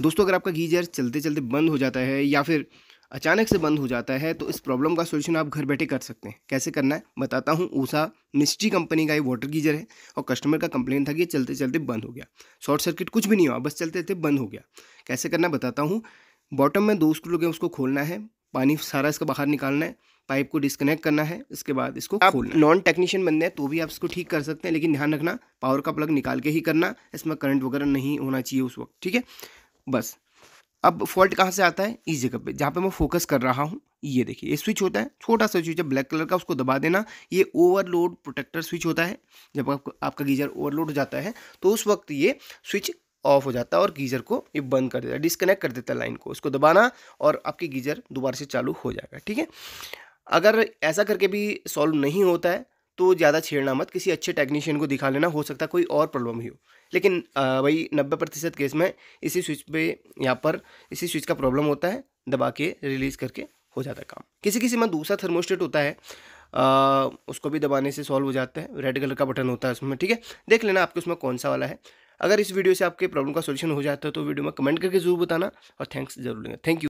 दोस्तों अगर आपका गीजर चलते चलते बंद हो जाता है या फिर अचानक से बंद हो जाता है तो इस प्रॉब्लम का सोल्यूशन आप घर बैठे कर सकते हैं कैसे करना है बताता हूँ ऊषा मिस्ट्री कंपनी का ये वाटर गीजर है और कस्टमर का कंप्लेन था कि चलते चलते बंद हो गया शॉर्ट सर्किट कुछ भी नहीं हुआ बस चलते चलते बंद हो गया कैसे करना बताता हूँ बॉटम में दो स्क्रू लगे उसको खोलना है पानी सारा इसका बाहर निकालना है पाइप को डिस्कनेक्ट करना है इसके बाद इसको आप नॉन टेक्नीशियन बनते हैं तो भी आप इसको ठीक कर सकते हैं लेकिन ध्यान रखना पावर का प्लग निकाल के ही करना इसमें करंट वगैरह नहीं होना चाहिए उस वक्त ठीक है बस अब फॉल्ट कहाँ से आता है इस जगह पे जहाँ पे मैं फोकस कर रहा हूँ ये देखिए ये स्विच होता है छोटा सा स्विच है ब्लैक कलर का उसको दबा देना ये ओवरलोड प्रोटेक्टर स्विच होता है जब आप, आपका गीजर ओवरलोड हो जाता है तो उस वक्त ये स्विच ऑफ हो जाता है और गीजर को ये बंद कर देता है डिस्कनेक्ट कर देता है लाइन को उसको दबाना और आपकी गीजर दोबारा से चालू हो जाएगा ठीक है अगर ऐसा करके भी सॉल्व नहीं होता है तो ज़्यादा छेड़ना मत किसी अच्छे टेक्नीशियन को दिखा लेना हो सकता है कोई और प्रॉब्लम ही हो लेकिन वही नब्बे प्रतिशत केस में इसी स्विच पे यहाँ पर इसी स्विच का प्रॉब्लम होता है दबा के रिलीज़ करके हो जाता है काम किसी किसी में दूसरा थर्मोस्टेट होता है आ, उसको भी दबाने से सॉल्व हो जाता है रेड कलर का बटन होता है उसमें ठीक है देख लेना आपके उसमें कौन सा वाला है अगर इस वीडियो से आपके प्रॉब्लम का सोल्यूशन हो जाता है तो वीडियो में कमेंट करके जरूर बताना और थैंक्स जरूर लेंगे थैंक यू